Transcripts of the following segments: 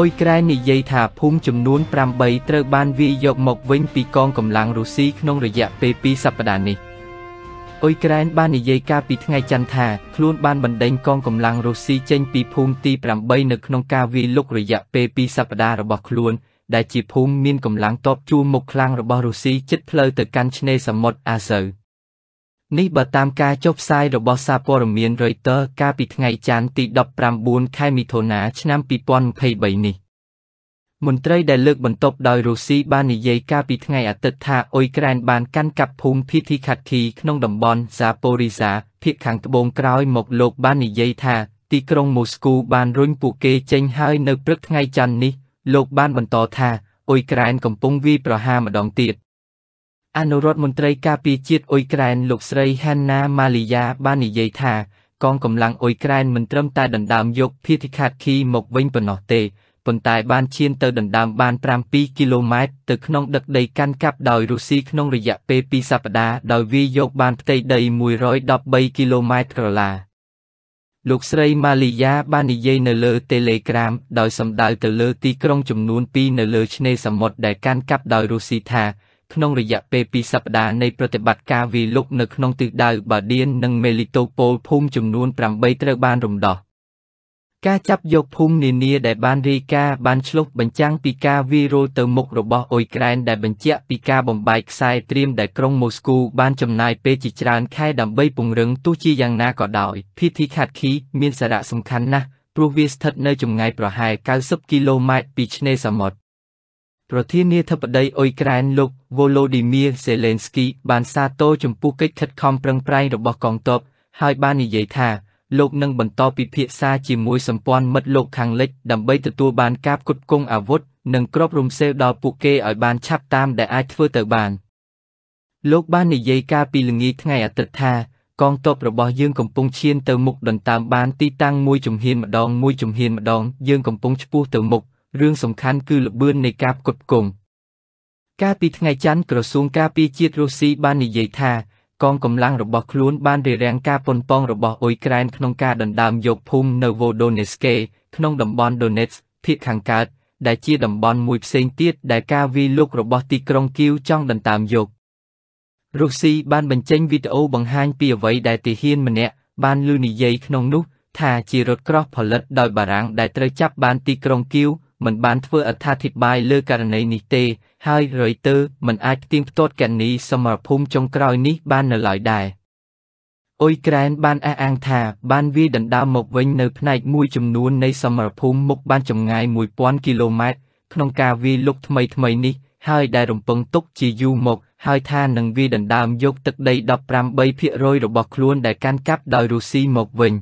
អ៊ុយក្រែននិយាយថាភូមិចំនួន8ត្រូវបានវាយយកមកវិញពីកងកម្លាំងរុស្ស៊ីក្នុងរយៈពេល2សប្តាហ៍នេះអ៊ុយក្រែនបាននិយាយការពីថ្ងៃច័ន្ទថាខ្លួនបានបណ្ដេញកងកម្លាំងរុស្ស៊ីចេញ ពីភូមិទី8នៅក្នុងការវាយលុករយៈពេល2សប្តាហ៍របស់ខ្លួន ដែលជាភូមិមានកម្លាំងតបជួមមុខខ្លាំងរបស់រុស្ស៊ីជិតផ្លូវទៅកាន់ឆ្នេរសមុទ្រអាសូវ។នេះបើតាមការចុះផ្សាយរបស់សារព័ត៌មាន Reuters កាលពីថ្ងៃច័ន្ទទី19ខែមិថុនាឆ្នាំ2023នេះមន្ត្រីដែលលើកបន្ទប់ដោយរុស្ស៊ីបាននិយាយកាលពីថ្ងៃអាទិត្យថាអ៊ុយក្រែនបានកាន់កាប់ភូមិភីធីខាត់ឃីក្នុងតំបន់សាប៉ូរីសា ភាគខាងត្បូងក្រោយមកលោកបាននិយាយថាទីក្រុងមូស្គូបានរុញពួកគេចេញហើយនៅព្រឹកថ្ងៃច័ន្ទនេះលោកបានបន្តថាអ៊ុយក្រែនកំពុងវាយប្រហារម្ដងទៀតអនុរដ្ឋមន្ត្រីការពារជាតិអ៊ុយក្រែនលោកស្រី Hanna Malia បាននិយាយថាកងកម្លាំងអ៊ុយក្រែនមិនត្រឹមតែដណ្ដើមយកភៀតិខាតឃីមកវិញប៉ុណ្ណោះទេប៉ុន្តែបានឈានទៅដណ្ដើមបាន7គីឡូម៉ែត្រទៅក្នុងទឹកដីកាន់កាប់ដោយរុស្ស៊ីក្នុងរយៈពេល2សប្តាហ៍ដោយវាយកបានផ្ទៃដី113គីឡូម៉ែត្រក្រឡាលោកស្រីម៉ាលីយ៉ាបាននិយាយនៅលើ Telegram ដោយសម្ដៅទៅលើទីក្រុងចំនួន2នៅលើឆ្នេរសមុទ្រដែលកាន់កាប់ដោយរុស្ស៊ីថាក្នុងរយៈពេល2សប្តាហ៍នៃប្រតិបត្តិការវាយលុកនៅក្នុងទិសដៅបាឌៀននិងមេលីតូប៉ូលភូមិចំនួន8ត្រូវបានរំដោះការចាប់យកភូមិនានាដែលបានរាយការណ៍បានឆ្លុះបញ្ចាំងពីការវាយរលទៅមុខរបស់អ៊ុយក្រែនដែលបញ្ជាក់ពីការបំបែកខ្សែត្រៀមដែលក្រុងម៉ូស្គូបានចំណាយពេលជាច្រើនខែដើម្បីពង្រឹងទោះជាយ៉ាងណាក៏ដោយភីធីខាតឃីមានសារៈសំខាន់ណាស់ព្រោះវាស្ថិតនៅចម្ងាយប្រហែល90គីឡូម៉ែត្រពីឆ្នេរសមុទ្រប្រធានាធិបតីអ៊ុយក្រែនលោក Volodymyr Zelensky បានសាទរចំពោះកិច្ចខិតខំប្រឹងប្រែងរបស់កងទ័ពហើយបាននិយាយថាលោកនឹងបន្តពិភាក្សាជាមួយសម្ព័ន្ធមិត្តលោកខាងលិចដើម្បីទទួលបានការផ្គត់ផ្គង់អាវុធនិងគ្រាប់រំសេវដល់ពួកគេឲ្យបានឆាប់តាមដែលអាចធ្វើទៅបានលោកបាននិយាយការពីល្ងាចថ្ងៃអាទិត្យថាកងទ័ពរបស់យើងកំពុងឈានទៅមុខដន្ដើមបានទីតាំងមួយជំហានម្ដងមួយជំហានម្ដងយើងកំពុងឆ្ពោះទៅមុខរឿងសំខាន់គឺល្បឿននៃការផ្គត់ផ្គង់កាលពីថ្ងៃច័ន្ទក្រសួងការពារជាតិរុស្ស៊ីបាននិយាយថាកងកម្លាំង របស់ខ្លួនបានរារាំងការប៉ុនប៉ងរបស់អ៊ុយក្រែនក្នុងការដណ្ដើមយកភូមិនៅវូដូនេស្កេក្នុងតំបន់ដូនេតភាគខាងកើតដែលជាតំបន់មួយផ្សេងទៀតដែលការវាយលុករបស់ទីក្រុងគៀវចង់ដណ្ដើមយករុស្ស៊ីបាន បញ្ចេញវីដេអូបង្ហាញពីអ្វីដែលទាហានម្នាក់បានលើនិយាយក្នុងនោះថាជារថក្រោះផលិតដោយបារាំងដែលត្រូវចាប់បានទីក្រុងគៀវមិនបានធ្វើអត្ថាធិប្បាយលើករណីនេះទេ ហើយរយទើមិនអាចផ្ទៀងផ្ទាត់កណីសមរភូមិចុងក្រោយនេះបាននៅឡើយដែរអ៊ុយក្រែនបានអះអាងថាបានវាយដណ្ដើមមកវិញ នៅផ្នែក មួយចំនួននៃសមរភូមិមុខបានចម្ងាយ1000គីឡូម៉ែត្រក្នុងការវាយលុកថ្មីថ្មីនេះ ហើយដែលរំពឹងទុកជាយូរមកហើយថានឹងវាដណ្ដើមយក ទឹកដី18%របស់ខ្លួន ដែលកាន់កាប់ដោយរុស្ស៊ីមកវិញ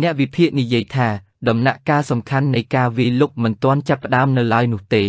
អ្នកវិភាគនិយាយថាដំណាក់កាលសំខាន់នៃការវាយលុកមិនទាន់ចាប់ផ្ដើមនៅឡើយនោះទេ។